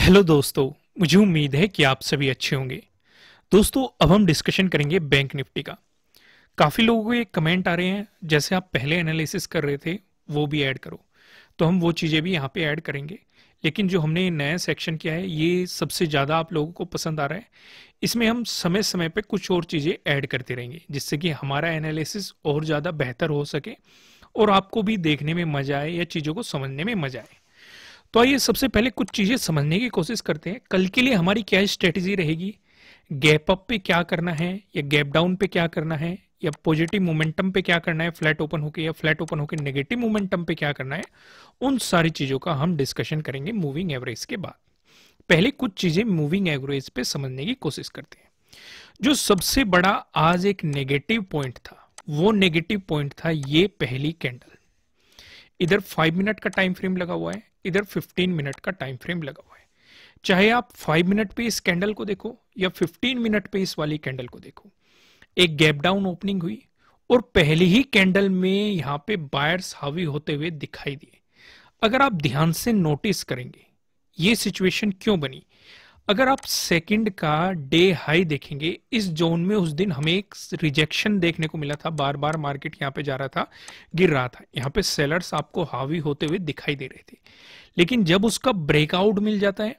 hello दोस्तों मुझे उम्मीद है कि आप सभी अच्छे होंगे दोस्तों अब हम डिस्कशन करेंगे बैंक निफ्टी का काफ़ी लोगों के कमेंट आ रहे हैं जैसे आप पहले एनालिसिस कर रहे थे वो भी ऐड करो तो हम वो चीज़ें भी यहाँ पे ऐड करेंगे लेकिन जो हमने नया सेक्शन किया है ये सबसे ज़्यादा आप लोगों को पसंद आ रहा है इसमें हम समय समय पर कुछ और चीज़ें ऐड करते रहेंगे जिससे कि हमारा एनालिसिस और ज़्यादा बेहतर हो सके और आपको भी देखने में मज़ा आए या चीज़ों को समझने में मज़ा आए तो आइए सबसे पहले कुछ चीज़ें समझने की कोशिश करते हैं कल के लिए हमारी क्या स्ट्रेटेजी रहेगी गैप अप पे क्या करना है या गैप डाउन पे क्या करना है या पॉजिटिव मोमेंटम पे क्या करना है फ्लैट ओपन होके या फ्लैट ओपन होके नेगेटिव मोमेंटम पे क्या करना है उन सारी चीज़ों का हम डिस्कशन करेंगे मूविंग एवरेज के बाद पहले कुछ चीज़ें मूविंग एवरेज पे समझने की कोशिश करते हैं जो सबसे बड़ा आज एक नेगेटिव पॉइंट था वो नेगेटिव पॉइंट था ये पहली कैंडल इधर फाइव मिनट का टाइम फ्रेम लगा हुआ है इधर 15 मिनट का टाइम फ्रेम लगा हुआ है चाहे आप 5 मिनट पे इस कैंडल को देखो या 15 मिनट पे इस वाली कैंडल को देखो एक गैप डाउन ओपनिंग हुई और पहली ही कैंडल में यहाँ पे बायर्स हावी होते हुए दिखाई दिए अगर आप ध्यान से नोटिस करेंगे ये सिचुएशन क्यों बनी अगर आप सेकंड का डे हाई देखेंगे इस जोन में उस दिन हमें एक रिजेक्शन देखने को मिला था बार बार मार्केट यहाँ पे जा रहा था गिर रहा था यहाँ पे सेलर्स आपको हावी होते हुए दिखाई दे रहे थे लेकिन जब उसका ब्रेकआउट मिल जाता है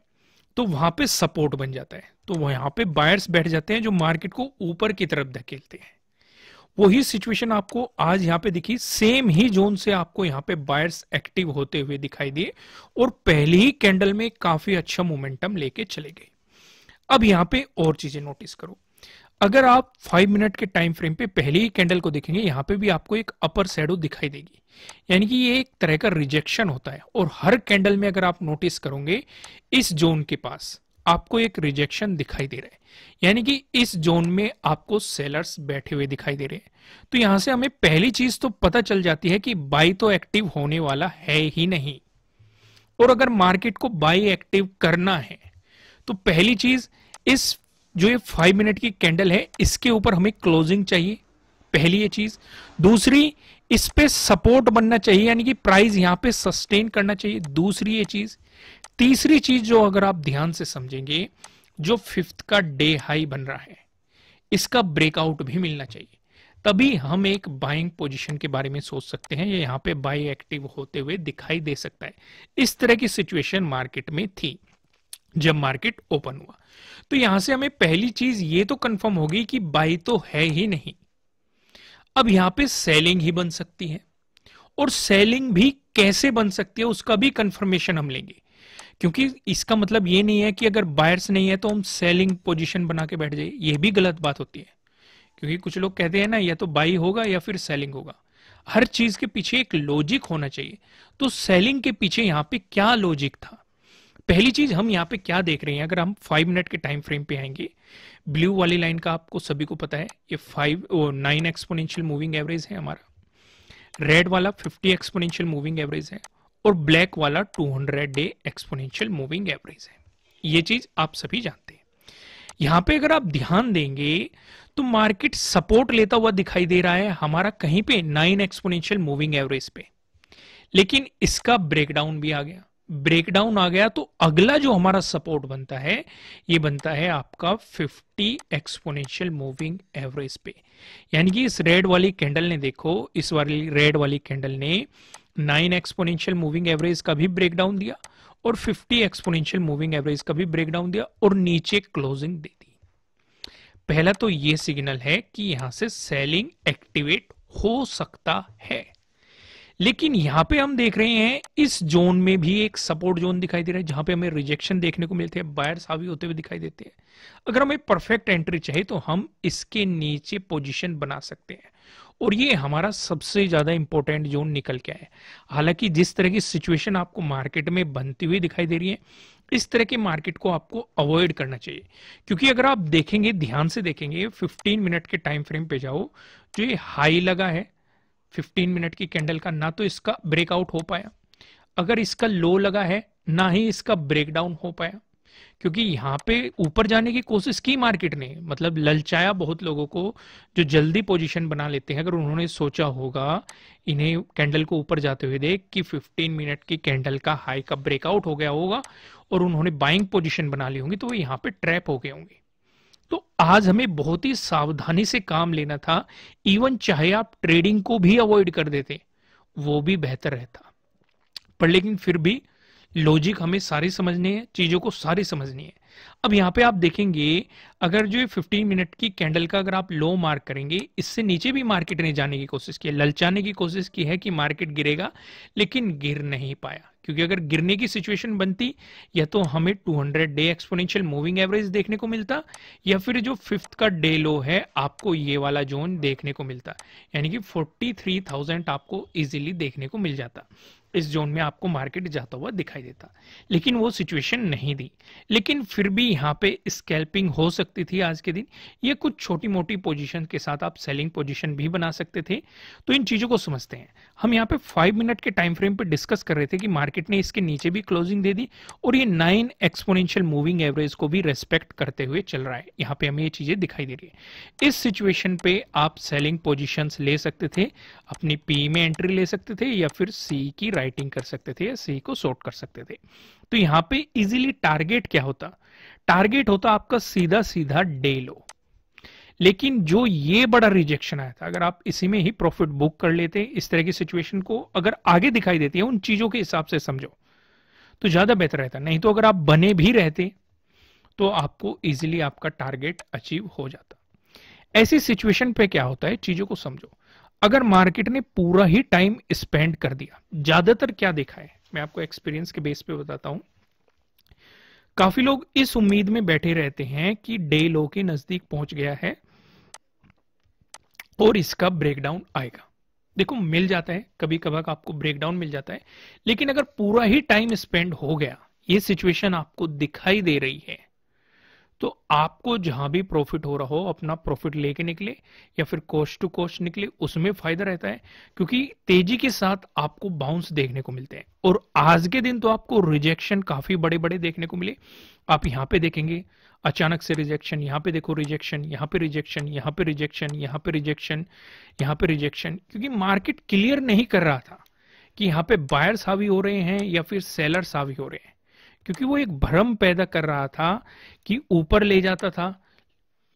तो वहां पे सपोर्ट बन जाता है तो यहाँ पे बायर्स बैठ जाते हैं जो मार्केट को ऊपर की तरफ धकेलते हैं वही सिचुएशन आपको आज यहाँ पे दिखी सेम ही जोन से आपको यहाँ पे बायर्स एक्टिव होते हुए दिखाई दिए और पहली ही कैंडल में काफी अच्छा मोमेंटम लेके चले गए अब यहाँ पे और चीजें नोटिस करो अगर आप फाइव मिनट के टाइम फ्रेम पे पहले ही कैंडल को देखेंगे यहाँ पे भी आपको एक अपर सैडो दिखाई देगी यानी कि ये एक तरह का रिजेक्शन होता है और हर कैंडल में अगर आप नोटिस करोगे इस जोन के पास आपको एक रिजेक्शन दिखाई दे रहा है यानी कि इस जोन में आपको सेलर्स बैठे हुए दिखाई दे रहे हैं तो यहां से हमें पहली चीज तो पता चल जाती है कि बाई तो एक्टिव होने वाला है ही नहीं और अगर मार्केट को बाई एक्टिव करना है तो पहली चीज इस जो ये फाइव मिनट की कैंडल है इसके ऊपर हमें क्लोजिंग चाहिए पहली ये चीज दूसरी इस पे सपोर्ट बनना चाहिए यानी कि प्राइस यहां पे सस्टेन करना चाहिए दूसरी ये चीज तीसरी चीज जो अगर आप ध्यान से समझेंगे जो फिफ्थ का डे हाई बन रहा है इसका ब्रेकआउट भी मिलना चाहिए तभी हम एक बाइंग पोजीशन के बारे में सोच सकते हैं या यहाँ पे बाई एक्टिव होते हुए दिखाई दे सकता है इस तरह की सिचुएशन मार्केट में थी जब मार्केट ओपन हुआ तो यहां से हमें पहली चीज ये तो कंफर्म होगी कि बाई तो है ही नहीं अब यहां पे सेलिंग ही बन सकती है और सेलिंग भी कैसे बन सकती है उसका भी कंफर्मेशन हम लेंगे क्योंकि इसका मतलब ये नहीं है कि अगर बायर्स नहीं है तो हम सेलिंग पोजिशन बना के बैठ जाए ये भी गलत बात होती है क्योंकि कुछ लोग कहते हैं ना या तो बाई होगा या फिर सेलिंग होगा हर चीज के पीछे एक लॉजिक होना चाहिए तो सेलिंग के पीछे यहाँ पे क्या लॉजिक था पहली चीज हम यहाँ पे क्या देख रहे हैं अगर हम फाइव मिनट के टाइम फ्रेम पे आएंगे ब्लू वाली लाइन का आपको सभी को पता है ये five nine exponential moving average है हमारा रेड वाला फिफ्टी एक्सपोनेंशियल मूविंग एवरेज है और ब्लैक वाला 200 डे एक्सपोनेंशियल मूविंग एवरेज है ये चीज आप सभी जानते हैं यहां पे अगर आप ध्यान देंगे तो मार्केट सपोर्ट लेता हुआ दिखाई दे रहा है हमारा कहीं पे नाइन एक्सपोनेंशियल मूविंग एवरेज पे लेकिन इसका ब्रेकडाउन भी आ गया ब्रेकडाउन आ गया तो अगला जो हमारा सपोर्ट बनता है ये बनता है आपका 50 एक्सपोनेंशियल मूविंग एवरेज पे यानी कि इस रेड वाली कैंडल ने देखो इस वाली रेड वाली कैंडल ने नाइन एक्सपोनेंशियल मूविंग एवरेज का भी ब्रेकडाउन दिया और फिफ्टी एक्सपोनेंशियल मूविंग एवरेज का भी ब्रेकडाउन दिया और नीचे क्लोजिंग दे दी पहला तो ये सिग्नल है कि यहां से सेलिंग एक्टिवेट हो सकता है लेकिन यहाँ पे हम देख रहे हैं इस जोन में भी एक सपोर्ट जोन दिखाई दे रहा है जहां पे हमें रिजेक्शन देखने को मिलते हैं बायर हावी होते हुए दिखाई देते हैं अगर हमें परफेक्ट एंट्री चाहिए तो हम इसके नीचे पोजिशन बना सकते हैं और ये हमारा सबसे ज्यादा इंपॉर्टेंट जोन निकल के आया हालांकि जिस तरह की सिचुएशन आपको मार्केट में बनती हुई दिखाई दे रही है इस तरह के मार्केट को आपको अवॉइड करना चाहिए क्योंकि अगर आप देखेंगे ध्यान से देखेंगे 15 मिनट के टाइम फ्रेम पे जाओ जो तो ये हाई लगा है 15 मिनट की कैंडल का ना तो इसका ब्रेकआउट हो पाया अगर इसका लो लगा है ना ही इसका ब्रेकडाउन हो पाया क्योंकि यहाँ पे ऊपर जाने की कोशिश की मार्केट ने मतलब ललचाया बहुत लोगों को जो जल्दी पोजीशन बना लेते हैं अगर उन्होंने सोचा होगा इन्हें कैंडल को ऊपर जाते हुए देख कि 15 मिनट की कैंडल का हाई का ब्रेकआउट हो गया होगा और उन्होंने बाइंग पोजीशन बना ली होंगी तो वो यहाँ पे ट्रैप हो गए होंगे तो आज हमें बहुत ही सावधानी से काम लेना था इवन चाहे आप ट्रेडिंग को भी अवॉइड कर देते वो भी बेहतर रहता पर लेकिन फिर भी लॉजिक हमें सारी समझनी है चीजों को सारी समझनी है अब यहाँ पे आप देखेंगे अगर जो 15 मिनट की कैंडल का अगर आप लो मार्क करेंगे इससे नीचे भी मार्केट ने जाने की कोशिश की ललचाने की कोशिश की है कि मार्केट गिरेगा लेकिन गिर नहीं पाया क्योंकि अगर गिरने की सिचुएशन बनती या तो हमें 200 डे एक्सपोनेंशियल मूविंग एवरेज देखने को मिलता या फिर जो फिफ्थ का डे लो है आपको ये वाला जोन देखने को मिलता यानी कि 43,000 आपको इजीली देखने को मिल जाता इस जोन में आपको मार्केट जाता हुआ दिखाई देता लेकिन वो सिचुएशन नहीं दी लेकिन फिर भी यहाँ पे स्कैल्पिंग हो सकती थी आज के दिन ये कुछ छोटी मोटी पोजीशन के साथ आप सेलिंग पोजीशन भी बना सकते थे तो इन चीज़ों को समझते हैं हम यहाँ पे फाइव मिनट के टाइम फ्रेम पे डिस्कस कर रहे थे कि मार्केट ने इसके नीचे भी क्लोजिंग दे दी और ये नाइन एक्सपोनेंशियल मूविंग एवरेज को भी रेस्पेक्ट करते हुए चल रहा है यहाँ पे हमें ये चीज़ें दिखाई दे रही है इस सिचुएशन पे आप सेलिंग पोजिशन ले सकते थे अपनी पी में एंट्री ले सकते थे या फिर सी की राइट राइटिंग कर सकते थे या सी को सोर्ट कर सकते थे तो यहाँ पे इजीली टारगेट क्या होता टारगेट होता आपका सीधा सीधा डे लो लेकिन जो ये बड़ा रिजेक्शन आया था अगर आप इसी में ही प्रॉफिट बुक कर लेते इस तरह की सिचुएशन को अगर आगे दिखाई देती है उन चीजों के हिसाब से समझो तो ज्यादा बेहतर रहता नहीं तो अगर आप बने भी रहते तो आपको इजिली आपका टारगेट अचीव हो जाता ऐसी सिचुएशन पे क्या होता है चीजों को समझो अगर मार्केट ने पूरा ही टाइम स्पेंड कर दिया ज्यादातर क्या देखा है मैं आपको एक्सपीरियंस के बेस पे बताता हूं काफी लोग इस उम्मीद में बैठे रहते हैं कि डे लो के नजदीक पहुंच गया है और इसका ब्रेकडाउन आएगा देखो मिल जाता है कभी कभार आपको ब्रेकडाउन मिल जाता है लेकिन अगर पूरा ही टाइम स्पेंड हो गया ये सिचुएशन आपको दिखाई दे रही है तो आपको जहां भी प्रॉफिट हो रहा हो अपना प्रॉफिट लेके निकले या फिर कॉस्ट टू कॉस्ट निकले उसमें फायदा रहता है क्योंकि तेजी के साथ आपको बाउंस देखने को मिलते हैं और आज के दिन तो आपको रिजेक्शन काफी बड़े बड़े देखने को मिले आप यहां पे देखेंगे अचानक से रिजेक्शन यहां पे देखो रिजेक्शन यहां पे रिजेक्शन यहां पे रिजेक्शन यहां पे रिजेक्शन यहां पे रिजेक्शन क्योंकि मार्केट क्लियर नहीं कर रहा था कि यहां पे बायर्स हावी हो रहे हैं या फिर सेलर्स हावी हो रहे हैं क्योंकि वो एक भ्रम पैदा कर रहा था कि ऊपर ले जाता था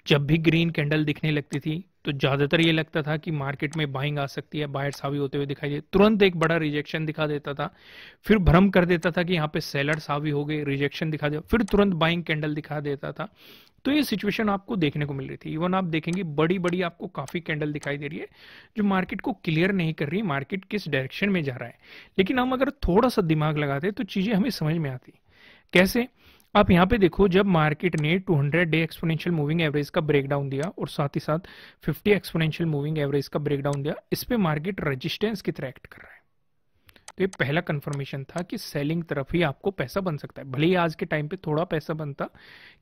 जब भी ग्रीन कैंडल दिखने लगती थी तो ज्यादातर ये लगता था कि मार्केट में बाइंग आ सकती है बायर्स हावी होते हुए दिखाई दे तुरंत एक बड़ा रिजेक्शन दिखा देता था फिर भ्रम कर देता था कि यहाँ पे सेलर्स हावी हो गए रिजेक्शन दिखा दिया फिर तुरंत बाइंग कैंडल दिखा देता था तो ये सिचुएशन आपको देखने को मिल रही थी इवन आप देखेंगे बड़ी बड़ी आपको काफी कैंडल दिखाई दे रही है जो मार्केट को क्लियर नहीं कर रही मार्केट किस डायरेक्शन में जा रहा है लेकिन हम अगर थोड़ा सा दिमाग लगाते तो चीजें हमें समझ में आती कैसे आप यहाँ पे देखो जब मार्केट ने 200 डे एक्सपोनेंशियल मूविंग एवरेज का ब्रेकडाउन दिया और साथ ही साथ 50 एक्सपोनेंशियल मूविंग एवरेज का ब्रेकडाउन दिया इस पे मार्केट रेजिस्टेंस की तरह एक्ट कर रहा है तो ये पहला कंफर्मेशन था कि सेलिंग तरफ ही आपको पैसा बन सकता है भले ही आज के टाइम पे थोड़ा पैसा बनता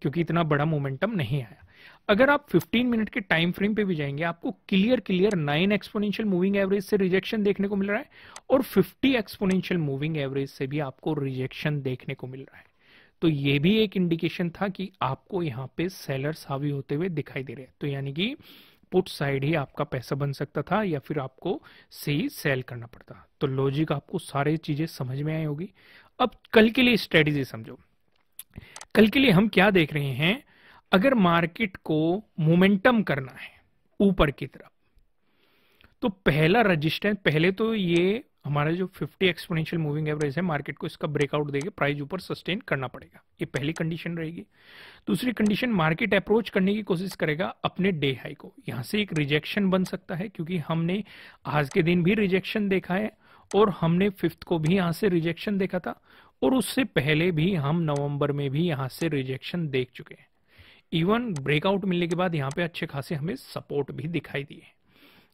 क्योंकि इतना बड़ा मोमेंटम नहीं आया अगर आप 15 मिनट के टाइम फ्रेम पे भी जाएंगे आपको clear clear 9 exponential moving average से रिजेक्शन देखने को मिल रहा है और 50 एक्सपोनेंशियल मूविंग एवरेज से भी आपको रिजेक्शन देखने को मिल रहा है तो ये भी एक इंडिकेशन था कि आपको यहाँ पे सेलर्स हावी होते हुए दिखाई दे रहे हैं तो यानी कि पुट साइड ही आपका पैसा बन सकता था या फिर आपको सही सेल करना पड़ता तो लॉजिक आपको सारी चीज़ें समझ में आई होगी अब कल के लिए स्ट्रेटेजी समझो कल के लिए हम क्या देख रहे हैं अगर मार्केट को मोमेंटम करना है ऊपर की तरफ तो पहला रजिस्टेंस पहले तो ये हमारा जो 50 एक्सपोनेंशियल मूविंग एवरेज है मार्केट को इसका ब्रेकआउट देके प्राइस ऊपर सस्टेन करना पड़ेगा ये पहली कंडीशन रहेगी दूसरी कंडीशन मार्केट अप्रोच करने की कोशिश करेगा अपने डे हाई को यहाँ से एक रिजेक्शन बन सकता है क्योंकि हमने आज के दिन भी रिजेक्शन देखा है और हमने फिफ्थ को भी यहाँ से रिजेक्शन देखा था और उससे पहले भी हम नवंबर में भी यहाँ से रिजेक्शन देख चुके हैं इवन ब्रेकआउट मिलने के बाद यहाँ पे अच्छे खासे हमें सपोर्ट भी दिखाई दिए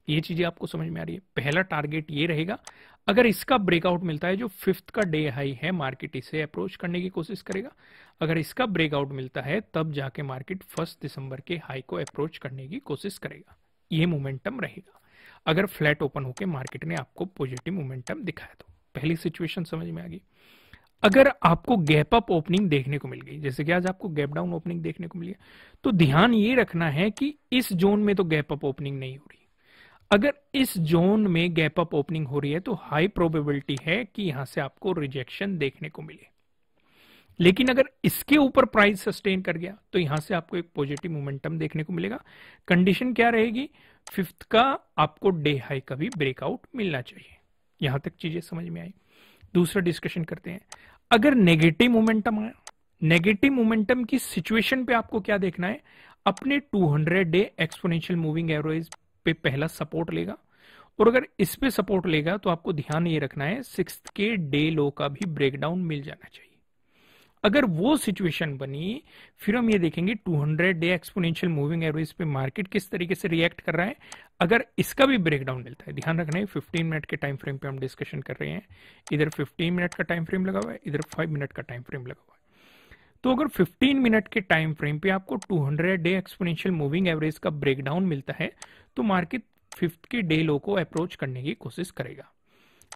ये चीज़ें आपको समझ में आ रही है पहला टारगेट ये रहेगा अगर इसका ब्रेकआउट मिलता है जो फिफ्थ का डे हाई है मार्केट इसे अप्रोच करने की कोशिश करेगा अगर इसका ब्रेकआउट मिलता है तब जाके मार्केट फर्स्ट दिसंबर के हाई को अप्रोच करने की कोशिश करेगा ये मोमेंटम रहेगा अगर फ्लैट ओपन होकर मार्केट ने आपको पॉजिटिव मोमेंटम दिखाया तो पहली सिचुएशन समझ में आ गई अगर आपको गैप अप ओपनिंग देखने को मिल गई जैसे कि आज आपको गैप डाउन ओपनिंग देखने को मिली तो ध्यान ये रखना है कि इस जोन में तो गैप अप ओपनिंग नहीं हो रही अगर इस जोन में गैप अप ओपनिंग हो रही है तो हाई प्रोबेबिलिटी है कि यहां से आपको रिजेक्शन देखने को मिले लेकिन अगर इसके ऊपर प्राइस सस्टेन कर गया तो यहां से आपको एक पॉजिटिव मोमेंटम देखने को मिलेगा कंडीशन क्या रहेगी फिफ्थ का आपको डे हाई का भी ब्रेकआउट मिलना चाहिए यहां तक चीजें समझ में आई दूसरा डिस्कशन करते हैं अगर नेगेटिव मोमेंटम आया नेगेटिव मोमेंटम की सिचुएशन पे आपको क्या देखना है अपने 200 डे एक्सपोनेंशियल मूविंग एवरेज पे पहला सपोर्ट लेगा और अगर इस पे सपोर्ट लेगा तो आपको ध्यान ये रखना है सिक्स के डे लो का भी ब्रेकडाउन मिल जाना चाहिए अगर वो सिचुएशन बनी फिर हम ये देखेंगे 200 डे एक्सपोनेंशियल मूविंग एवरेज पे मार्केट किस तरीके से रिएक्ट कर रहा है अगर इसका भी ब्रेकडाउन मिलता है ध्यान रखना है 15 मिनट के टाइम फ्रेम पे हम डिस्कशन कर रहे हैं इधर 15 मिनट का टाइम फ्रेम लगा हुआ है इधर 5 मिनट का टाइम फ्रेम लगा हुआ है तो अगर 15 मिनट के टाइम फ्रेम पे आपको 200 डे एक्सपोनेंशियल मूविंग एवरेज का ब्रेकडाउन मिलता है तो मार्केट फिफ्थ के डे लो को अप्रोच करने की कोशिश करेगा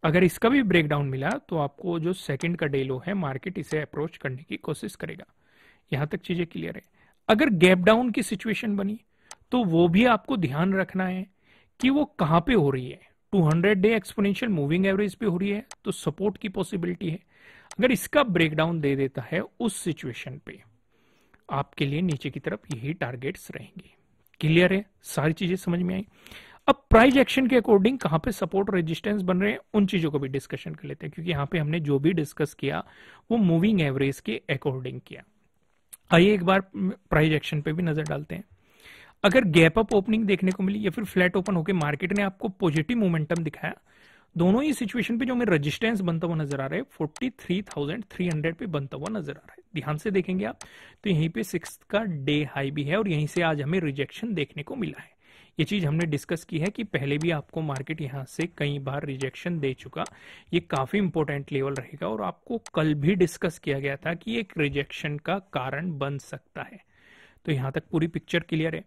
अगर इसका भी ब्रेकडाउन मिला तो आपको जो सेकंड का डे लो है मार्केट इसे अप्रोच करने की कोशिश करेगा यहाँ तक चीजें क्लियर है अगर गैप डाउन की सिचुएशन बनी तो वो भी आपको ध्यान रखना है कि वो कहाँ पे हो रही है 200 डे एक्सपोनेंशियल मूविंग एवरेज पे हो रही है तो सपोर्ट की पॉसिबिलिटी है अगर इसका ब्रेकडाउन दे देता है उस सिचुएशन पे आपके लिए नीचे की तरफ यही टारगेट्स रहेंगे क्लियर है सारी चीजें समझ में आई अब प्राइज एक्शन के अकॉर्डिंग कहां पे सपोर्ट रेजिस्टेंस बन रहे हैं उन चीजों को भी डिस्कशन कर लेते हैं क्योंकि यहां पे हमने जो भी डिस्कस किया वो मूविंग एवरेज के अकॉर्डिंग किया आइए एक बार प्राइज एक्शन पे भी नजर डालते हैं अगर गैप अप ओपनिंग देखने को मिली या फिर फ्लैट ओपन होकर मार्केट ने आपको पॉजिटिव मोमेंटम दिखाया दोनों ही सिचुएशन पे जो हमें रजिस्टेंस बनता हुआ नजर आ रहा है forty three thousand three hundred पे बनता हुआ नजर आ रहा है ध्यान से देखेंगे आप तो यहीं पे सिक्स का डे हाई भी है और यहीं से आज हमें रिजेक्शन देखने को मिला है ये चीज हमने डिस्कस की है कि पहले भी आपको मार्केट यहाँ से कई बार रिजेक्शन दे चुका ये काफी इंपॉर्टेंट लेवल रहेगा और आपको कल भी डिस्कस किया गया था कि एक रिजेक्शन का कारण बन सकता है तो यहाँ तक पूरी पिक्चर क्लियर है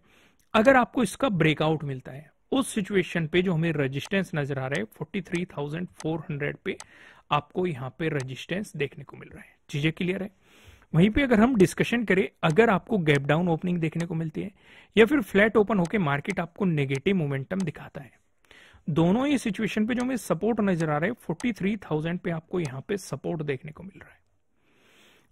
अगर आपको इसका ब्रेकआउट मिलता है उस सिचुएशन पे जो हमें रेजिस्टेंस नजर आ रहा है forty three thousand four hundred पे आपको यहाँ पे रेजिस्टेंस देखने को मिल रहा है चीजें क्लियर है वहीं पे अगर हम डिस्कशन करें अगर आपको गैप डाउन ओपनिंग देखने को मिलती है या फिर फ्लैट ओपन होकर मार्केट आपको नेगेटिव मोमेंटम दिखाता है दोनों ही सिचुएशन पे जो हमें सपोर्ट नजर आ रहा है फोर्टी थ्री थाउजेंड पे आपको यहाँ पे सपोर्ट देखने को मिल रहा है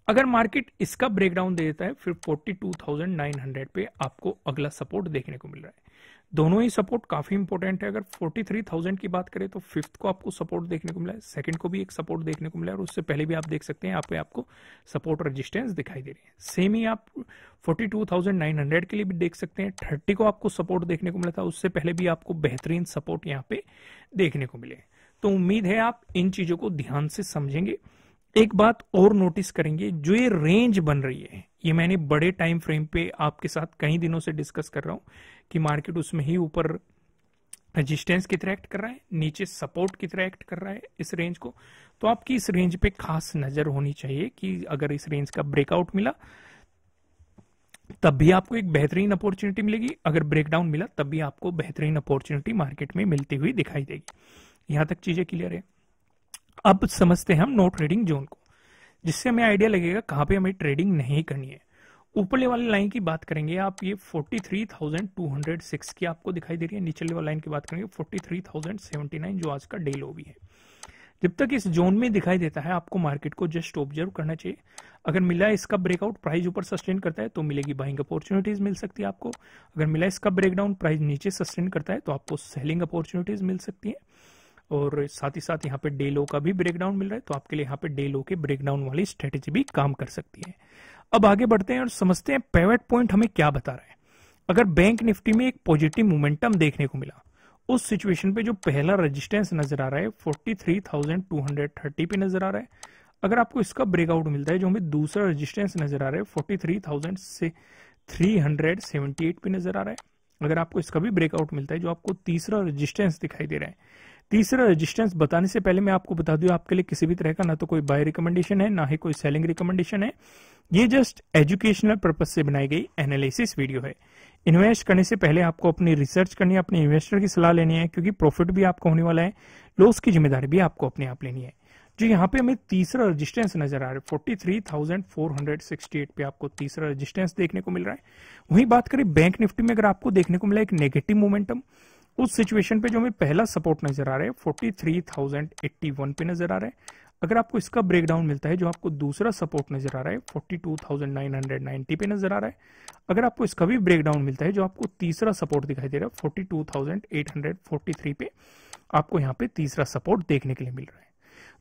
अगर मार्केट इसका ब्रेकडाउन दे देता है फिर 42,900 पे आपको अगला सपोर्ट देखने को मिल रहा है दोनों ही सपोर्ट काफी इंपॉर्टेंट है अगर 43,000 की बात करें तो फिफ्थ को आपको सपोर्ट देखने को मिला है सेकंड को भी एक सपोर्ट देखने को मिला है और उससे पहले भी आप देख सकते हैं यहाँ पे आपको सपोर्ट रेजिस्टेंस दिखाई दे रही है सेम ही आप 42,900 के लिए भी देख सकते हैं थर्टी को आपको सपोर्ट देखने को मिला था उससे पहले भी आपको बेहतरीन सपोर्ट यहाँ पे देखने को मिले तो उम्मीद है आप इन चीजों को ध्यान से समझेंगे एक बात और नोटिस करेंगे जो ये रेंज बन रही है ये मैंने बड़े टाइम फ्रेम पे आपके साथ कई दिनों से डिस्कस कर रहा हूं कि मार्केट उसमें ही ऊपर रेजिस्टेंस की तरह एक्ट कर रहा है नीचे सपोर्ट की तरह एक्ट कर रहा है इस रेंज को तो आपकी इस रेंज पे खास नजर होनी चाहिए कि अगर इस रेंज का ब्रेकआउट मिला तब भी आपको एक बेहतरीन अपॉर्चुनिटी मिलेगी अगर ब्रेकडाउन मिला तब भी आपको बेहतरीन अपॉर्चुनिटी मार्केट में मिलती हुई दिखाई देगी यहां तक चीजें क्लियर है अब समझते हैं हम नो ट्रेडिंग जोन को जिससे हमें आइडिया लगेगा कहाँ पे हमें ट्रेडिंग नहीं करनी है ऊपरले वाली लाइन की बात करेंगे आप ये 43,206 की आपको दिखाई दे रही है निचले वाली लाइन की बात करेंगे 43,079 जो आज का डे लो भी है जब तक इस जोन में दिखाई देता है आपको मार्केट को जस्ट ऑब्जर्व करना चाहिए अगर मिला इसका ब्रेकआउट प्राइस ऊपर सस्टेन करता है तो मिलेगी बाइंग अपॉर्चुनिटीज मिल सकती है आपको अगर मिला इसका ब्रेकडाउन प्राइस नीचे सस्टेन करता है तो आपको सेलिंग अपॉर्चुनिटीज मिल सकती है और साथ ही साथ यहाँ पे डे लो का भी ब्रेकडाउन मिल रहा है तो आपके लिए यहाँ पे डे लो के ब्रेकडाउन वाली स्ट्रेटेजी भी काम कर सकती है अब आगे बढ़ते हैं और समझते हैं पेवेट पॉइंट हमें क्या बता रहा है अगर बैंक निफ्टी में एक पॉजिटिव मोमेंटम देखने को मिला उस सिचुएशन पे जो पहला रेजिस्टेंस नजर आ रहा है फोर्टी पे नजर आ रहा है अगर आपको इसका ब्रेकआउट मिलता है जो हमें दूसरा रजिस्टेंस नजर आ रहा है फोर्टी से पे नजर आ रहा है अगर आपको इसका भी ब्रेकआउट मिलता है जो आपको तीसरा रेजिस्टेंस दिखाई दे रहा है तीसरा रेजिस्टेंस बताने से पहले मैं आपको बता दूं आपके लिए किसी भी तरह का ना तो कोई बाय रिकमेंडेशन है ना ही कोई सेलिंग रिकमेंडेशन है ये जस्ट एजुकेशनल पर्पज से बनाई गई एनालिसिस वीडियो है इन्वेस्ट करने से पहले आपको अपनी रिसर्च करनी है अपने इन्वेस्टर की सलाह लेनी है क्योंकि प्रॉफिट भी आपको होने वाला है लॉस की जिम्मेदारी भी आपको अपने आप लेनी है जो यहाँ पे हमें तीसरा रजिस्टेंस नजर आ रहा है forty three thousand four hundred sixty eight पे आपको तीसरा रजिस्टेंस देखने को मिल रहा है वहीं बात करें बैंक निफ्टी में अगर आपको देखने को मिला एक नेगेटिव मोमेंटम उस सिचुएशन पे जो हमें पहला सपोर्ट नजर आ रहा है forty three thousand eighty one पे नजर आ रहा है अगर आपको इसका ब्रेकडाउन मिलता है जो आपको दूसरा सपोर्ट नजर आ रहा है forty two thousand nine hundred ninety पे नजर आ रहा है अगर आपको इसका भी ब्रेकडाउन मिलता है जो आपको तीसरा सपोर्ट दिखाई दे रहा है forty two thousand eight hundred forty three पे आपको यहाँ पे तीसरा सपोर्ट देखने के लिए मिल रहा है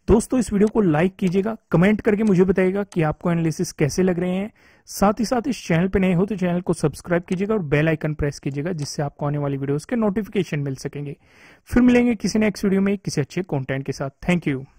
दोस्तों इस वीडियो को लाइक कीजिएगा कमेंट करके मुझे बताइएगा कि आपको एनालिसिस कैसे लग रहे हैं साथ ही साथ इस चैनल पर नए हो तो चैनल को सब्सक्राइब कीजिएगा और बेल आइकन प्रेस कीजिएगा जिससे आपको आने वाली वीडियोस के नोटिफिकेशन मिल सकेंगे फिर मिलेंगे किसी नेक्स्ट वीडियो में किसी अच्छे कॉन्टेंट के साथ थैंक यू